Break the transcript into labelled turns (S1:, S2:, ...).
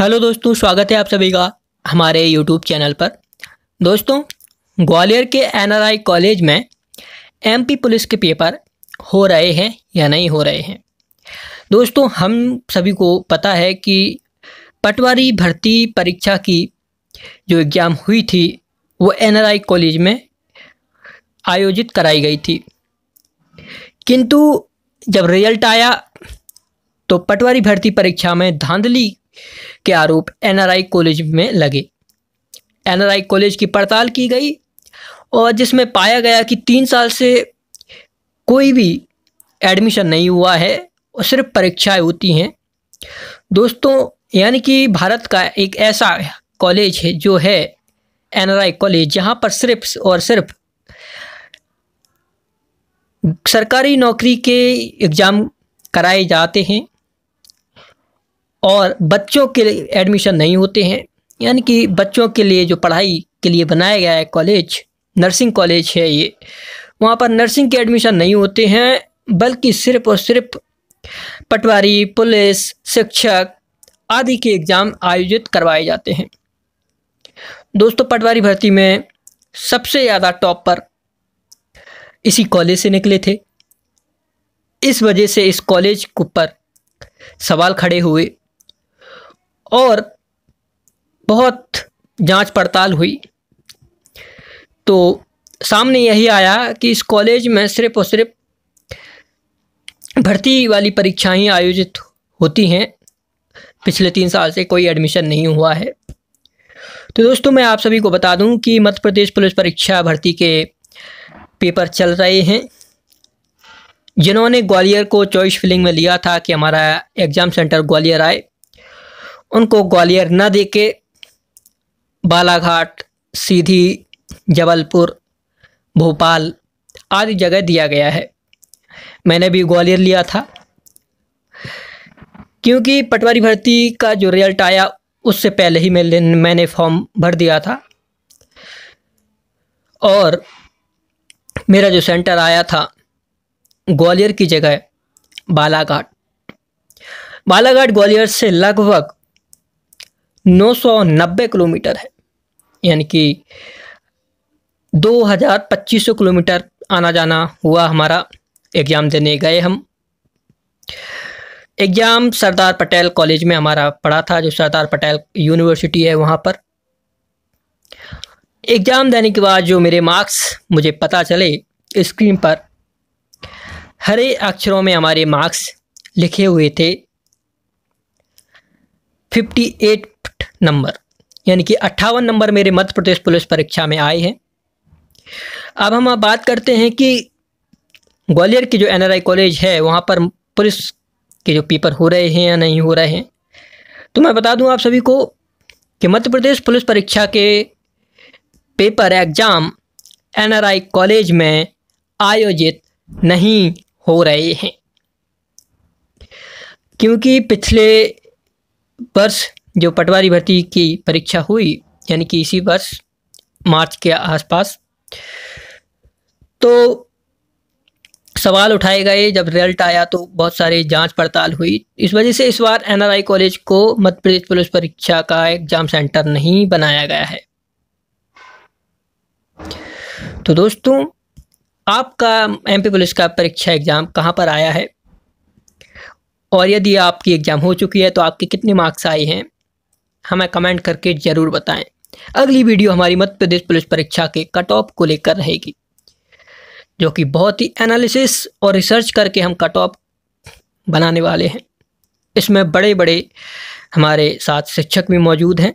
S1: hello दोस्तों स्वागत है आप सभी का हमारे यूट्यूब चैनल पर दोस्तों ग्वालियर के एनआरआई कॉलेज में एमपी पुलिस के पेपर हो रहे हैं या नहीं हो रहे हैं दोस्तों हम सभी को पता है कि पटवारी भर्ती परीक्षा की जो एग्ज़ाम हुई थी वो एनआरआई कॉलेज में आयोजित कराई गई थी किंतु जब रिजल्ट आया तो पटवारी भर्ती परीक्षा में धांधली के आरोप एनआरआई कॉलेज में लगे एनआरआई कॉलेज की पड़ताल की गई और जिसमें पाया गया कि तीन साल से कोई भी एडमिशन नहीं हुआ है और सिर्फ परीक्षाएं होती हैं दोस्तों यानी कि भारत का एक ऐसा कॉलेज है जो है एनआरआई कॉलेज जहाँ पर सिर्फ और सिर्फ सरकारी नौकरी के एग्ज़ाम कराए जाते हैं और बच्चों के एडमिशन नहीं होते हैं यानी कि बच्चों के लिए जो पढ़ाई के लिए बनाया गया है कॉलेज नर्सिंग कॉलेज है ये वहाँ पर नर्सिंग के एडमिशन नहीं होते हैं बल्कि सिर्फ और सिर्फ पटवारी पुलिस शिक्षक आदि के एग्ज़ाम आयोजित करवाए जाते हैं दोस्तों पटवारी भर्ती में सबसे ज़्यादा टॉप पर इसी कॉलेज से निकले थे इस वजह से इस कॉलेज को पर सवाल खड़े हुए और बहुत जांच पड़ताल हुई तो सामने यही आया कि इस कॉलेज में सिर्फ़ और सिर्फ भर्ती वाली परीक्षाएं आयोजित होती हैं पिछले तीन साल से कोई एडमिशन नहीं हुआ है तो दोस्तों मैं आप सभी को बता दूं कि मध्य प्रदेश पुलिस परीक्षा भर्ती के पेपर चल रहे हैं जिन्होंने ग्वालियर को चॉइस फिलिंग में लिया था कि हमारा एग्ज़ाम सेंटर ग्वालियर आए उनको ग्वालियर न दे के बालाघाट सीधी जबलपुर भोपाल आदि जगह दिया गया है मैंने भी ग्वालियर लिया था क्योंकि पटवारी भर्ती का जो रिजल्ट आया उससे पहले ही मैं मैंने फॉर्म भर दिया था और मेरा जो सेंटर आया था ग्वालियर की जगह बालाघाट बालाघाट ग्वालियर से लगभग 990 किलोमीटर है यानी कि 2,2500 किलोमीटर आना जाना हुआ हमारा एग्ज़ाम देने गए हम एग्ज़ाम सरदार पटेल कॉलेज में हमारा पढ़ा था जो सरदार पटेल यूनिवर्सिटी है वहाँ पर एग्ज़ाम देने के बाद जो मेरे मार्क्स मुझे पता चले स्क्रीन पर हरे अक्षरों में हमारे मार्क्स लिखे हुए थे फिफ्टी एट नंबर यानी कि अट्ठावन नंबर मेरे मध्य प्रदेश पुलिस परीक्षा में आए हैं अब हम आप बात करते हैं कि ग्वालियर की जो एनआरआई कॉलेज है वहाँ पर पुलिस के जो पेपर हो रहे हैं या नहीं हो रहे हैं तो मैं बता दूं आप सभी को कि मध्य प्रदेश पुलिस परीक्षा के पेपर एग्ज़ाम एनआरआई कॉलेज में आयोजित नहीं हो रहे हैं क्योंकि पिछले वर्ष जो पटवारी भर्ती की परीक्षा हुई यानी कि इसी वर्ष मार्च के आसपास तो सवाल उठाए गए जब रिजल्ट आया तो बहुत सारे जांच पड़ताल हुई इस वजह से इस बार एनआरआई कॉलेज को मध्य प्रदेश पुलिस परीक्षा का एग्जाम सेंटर नहीं बनाया गया है तो दोस्तों आपका एमपी पुलिस का परीक्षा एग्जाम कहाँ पर आया है और यदि आपकी एग्ज़ाम हो चुकी है तो आपके कितने मार्क्स आए हैं हमें कमेंट करके ज़रूर बताएं अगली वीडियो हमारी मध्य प्रदेश पुलिस परीक्षा के कट ऑफ को लेकर रहेगी जो कि बहुत ही एनालिसिस और रिसर्च करके हम कट ऑफ बनाने वाले हैं इसमें बड़े बड़े हमारे साथ शिक्षक भी मौजूद हैं